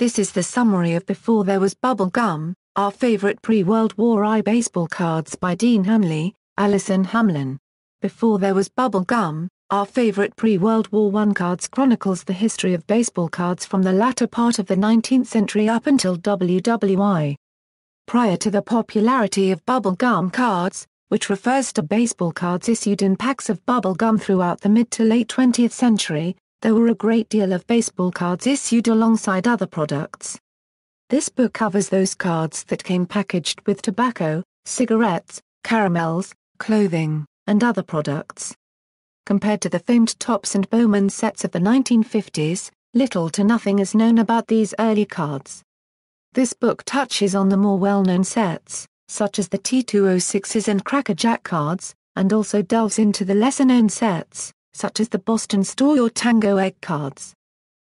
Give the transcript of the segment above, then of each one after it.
This is the summary of Before There Was Bubblegum, our favorite pre-World War I baseball cards by Dean Hamley, Allison Hamlin. Before There Was Bubblegum, our favorite pre-World War I cards chronicles the history of baseball cards from the latter part of the 19th century up until WWI. Prior to the popularity of bubblegum cards, which refers to baseball cards issued in packs of bubblegum throughout the mid to late 20th century, there were a great deal of baseball cards issued alongside other products. This book covers those cards that came packaged with tobacco, cigarettes, caramels, clothing, and other products. Compared to the famed tops and Bowman sets of the 1950s, little to nothing is known about these early cards. This book touches on the more well-known sets, such as the T206s and Crackerjack cards, and also delves into the lesser-known sets, such as the Boston Store or Tango Egg cards.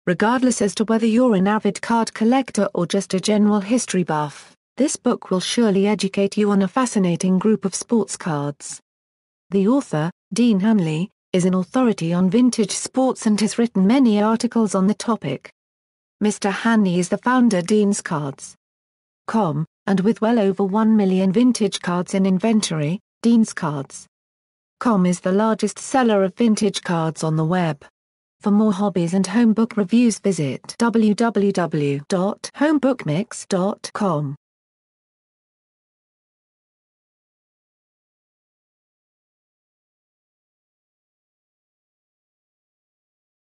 Regardless as to whether you're an avid card collector or just a general history buff, this book will surely educate you on a fascinating group of sports cards. The author, Dean Hanley, is an authority on vintage sports and has written many articles on the topic. Mr. Hanley is the founder Dean's Cards. Com, and with well over 1 million vintage cards in inventory, Dean's Cards Com is the largest seller of vintage cards on the web. For more hobbies and homebook reviews visit www.homebookmix.com.